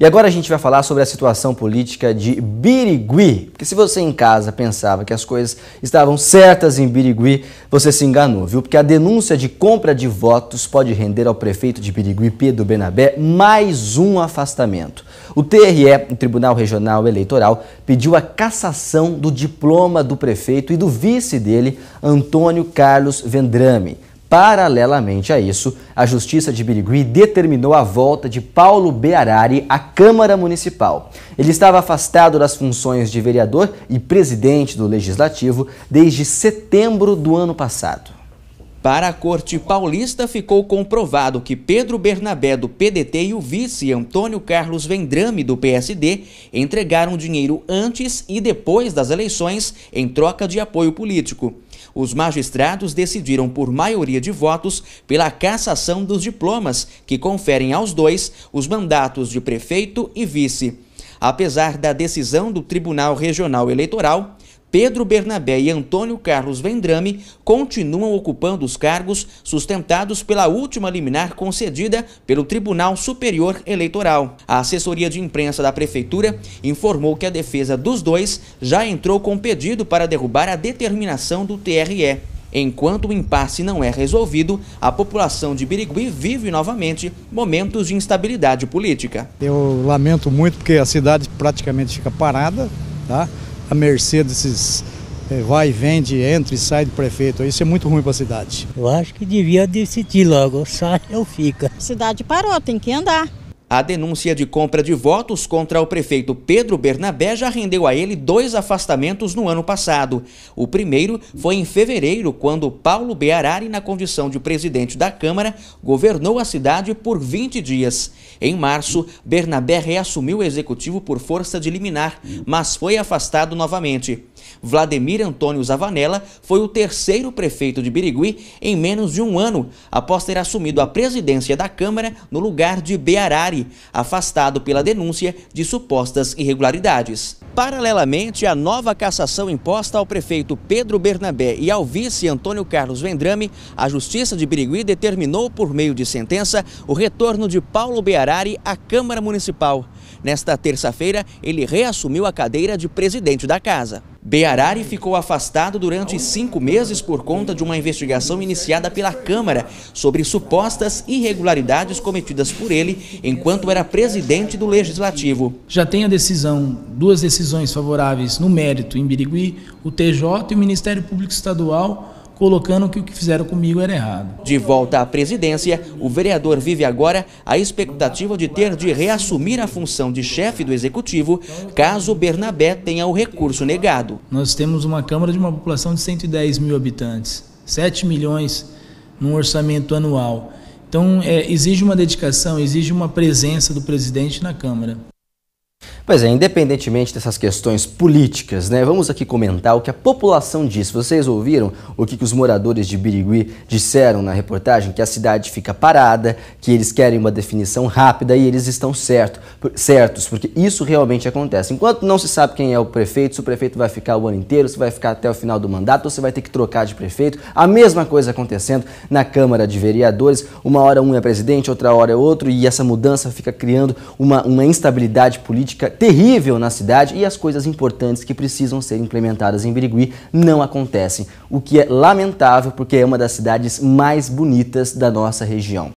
E agora a gente vai falar sobre a situação política de Birigui. Porque se você em casa pensava que as coisas estavam certas em Birigui, você se enganou, viu? Porque a denúncia de compra de votos pode render ao prefeito de Birigui, Pedro Benabé, mais um afastamento. O TRE, o Tribunal Regional Eleitoral, pediu a cassação do diploma do prefeito e do vice dele, Antônio Carlos Vendrame. Paralelamente a isso, a Justiça de Birigui determinou a volta de Paulo Bearari à Câmara Municipal. Ele estava afastado das funções de vereador e presidente do Legislativo desde setembro do ano passado. Para a Corte Paulista, ficou comprovado que Pedro Bernabé, do PDT, e o vice Antônio Carlos Vendrame, do PSD, entregaram dinheiro antes e depois das eleições em troca de apoio político. Os magistrados decidiram, por maioria de votos, pela cassação dos diplomas, que conferem aos dois os mandatos de prefeito e vice. Apesar da decisão do Tribunal Regional Eleitoral, Pedro Bernabé e Antônio Carlos Vendrame continuam ocupando os cargos sustentados pela última liminar concedida pelo Tribunal Superior Eleitoral. A assessoria de imprensa da Prefeitura informou que a defesa dos dois já entrou com pedido para derrubar a determinação do TRE. Enquanto o impasse não é resolvido, a população de Birigui vive novamente momentos de instabilidade política. Eu lamento muito porque a cidade praticamente fica parada, tá? à mercê desses é, vai e vende, entra e sai do prefeito. Isso é muito ruim para a cidade. Eu acho que devia decidir logo, sai ou fica. A cidade parou, tem que andar. A denúncia de compra de votos contra o prefeito Pedro Bernabé já rendeu a ele dois afastamentos no ano passado. O primeiro foi em fevereiro, quando Paulo Bearari, na condição de presidente da Câmara, governou a cidade por 20 dias. Em março, Bernabé reassumiu o executivo por força de liminar, mas foi afastado novamente. Vladimir Antônio Zavanella foi o terceiro prefeito de Birigui em menos de um ano, após ter assumido a presidência da Câmara no lugar de Bearari, afastado pela denúncia de supostas irregularidades. Paralelamente, a nova cassação imposta ao prefeito Pedro Bernabé e ao vice Antônio Carlos Vendrame, a Justiça de Birigui determinou, por meio de sentença, o retorno de Paulo Bearari à Câmara Municipal. Nesta terça-feira, ele reassumiu a cadeira de presidente da casa. Bearari ficou afastado durante cinco meses por conta de uma investigação iniciada pela Câmara sobre supostas irregularidades cometidas por ele enquanto era presidente do Legislativo. Já tem a decisão, duas decisões favoráveis no mérito em Birigui, o TJ e o Ministério Público Estadual colocando que o que fizeram comigo era errado. De volta à presidência, o vereador vive agora a expectativa de ter de reassumir a função de chefe do executivo caso Bernabé tenha o recurso negado. Nós temos uma Câmara de uma população de 110 mil habitantes, 7 milhões num orçamento anual. Então, é, exige uma dedicação, exige uma presença do presidente na Câmara. Pois é, independentemente dessas questões políticas, né, vamos aqui comentar o que a população diz. Vocês ouviram o que, que os moradores de Birigui disseram na reportagem? Que a cidade fica parada, que eles querem uma definição rápida e eles estão certo, certos, porque isso realmente acontece. Enquanto não se sabe quem é o prefeito, se o prefeito vai ficar o ano inteiro, se vai ficar até o final do mandato ou se vai ter que trocar de prefeito, a mesma coisa acontecendo na Câmara de Vereadores. Uma hora um é presidente, outra hora é outro e essa mudança fica criando uma, uma instabilidade política terrível na cidade e as coisas importantes que precisam ser implementadas em Birigui não acontecem, o que é lamentável porque é uma das cidades mais bonitas da nossa região.